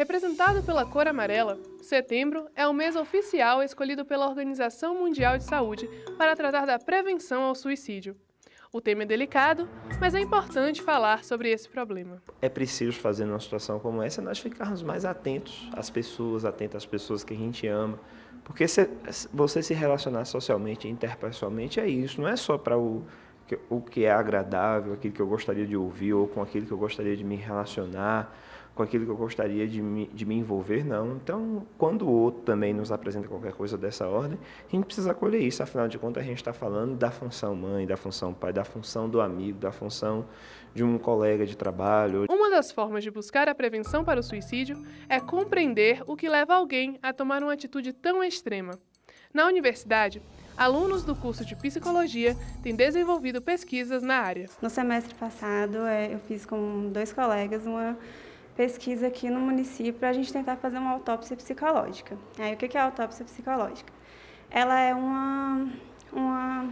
Representado pela cor amarela, setembro é o mês oficial escolhido pela Organização Mundial de Saúde para tratar da prevenção ao suicídio. O tema é delicado, mas é importante falar sobre esse problema. É preciso fazer numa situação como essa nós ficarmos mais atentos às pessoas, atentos às pessoas que a gente ama, porque se, você se relacionar socialmente, interpessoalmente é isso, não é só para o o que é agradável, aquilo que eu gostaria de ouvir, ou com aquilo que eu gostaria de me relacionar, com aquilo que eu gostaria de me, de me envolver, não. Então, quando o outro também nos apresenta qualquer coisa dessa ordem, a gente precisa acolher isso, afinal de contas, a gente está falando da função mãe, da função pai, da função do amigo, da função de um colega de trabalho. Uma das formas de buscar a prevenção para o suicídio é compreender o que leva alguém a tomar uma atitude tão extrema. Na universidade, alunos do curso de psicologia têm desenvolvido pesquisas na área. No semestre passado, é, eu fiz com dois colegas uma pesquisa aqui no município para a gente tentar fazer uma autópsia psicológica. Aí, o que é a autópsia psicológica? Ela é uma, uma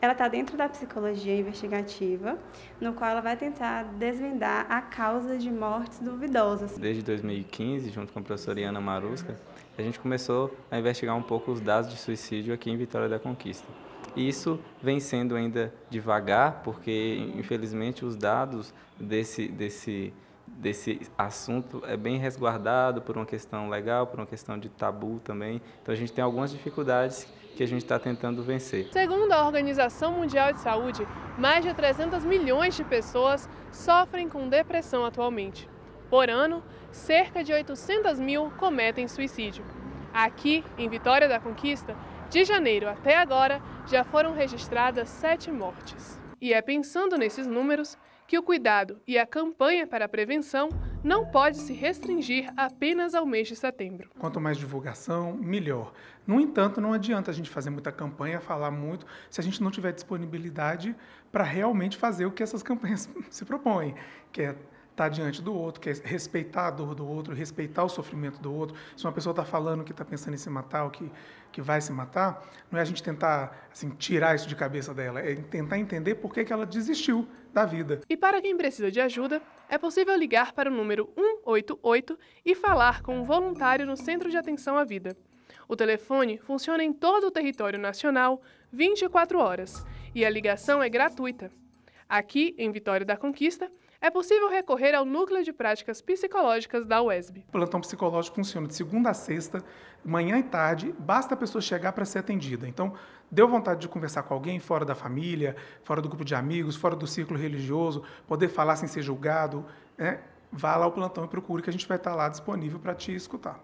ela está dentro da psicologia investigativa, no qual ela vai tentar desvendar a causa de mortes duvidosas. Desde 2015, junto com a professora Iana Marusca, a gente começou a investigar um pouco os dados de suicídio aqui em Vitória da Conquista. E isso vem sendo ainda devagar, porque infelizmente os dados desse, desse desse assunto é bem resguardado por uma questão legal, por uma questão de tabu também. Então a gente tem algumas dificuldades que a gente está tentando vencer. Segundo a Organização Mundial de Saúde, mais de 300 milhões de pessoas sofrem com depressão atualmente. Por ano, cerca de 800 mil cometem suicídio. Aqui, em Vitória da Conquista, de janeiro até agora, já foram registradas sete mortes. E é pensando nesses números que o cuidado e a campanha para a prevenção não pode se restringir apenas ao mês de setembro. Quanto mais divulgação, melhor. No entanto, não adianta a gente fazer muita campanha, falar muito, se a gente não tiver disponibilidade para realmente fazer o que essas campanhas se propõem, que é estar tá diante do outro, que é respeitar a dor do outro, respeitar o sofrimento do outro. Se uma pessoa está falando que está pensando em se matar ou que, que vai se matar, não é a gente tentar assim, tirar isso de cabeça dela, é tentar entender por que, que ela desistiu da vida. E para quem precisa de ajuda, é possível ligar para o número 188 e falar com um voluntário no Centro de Atenção à Vida. O telefone funciona em todo o território nacional 24 horas e a ligação é gratuita. Aqui, em Vitória da Conquista, é possível recorrer ao Núcleo de Práticas Psicológicas da UESB. O plantão psicológico funciona de segunda a sexta, manhã e tarde, basta a pessoa chegar para ser atendida. Então, deu vontade de conversar com alguém fora da família, fora do grupo de amigos, fora do círculo religioso, poder falar sem ser julgado, né? vá lá ao plantão e procure que a gente vai estar lá disponível para te escutar.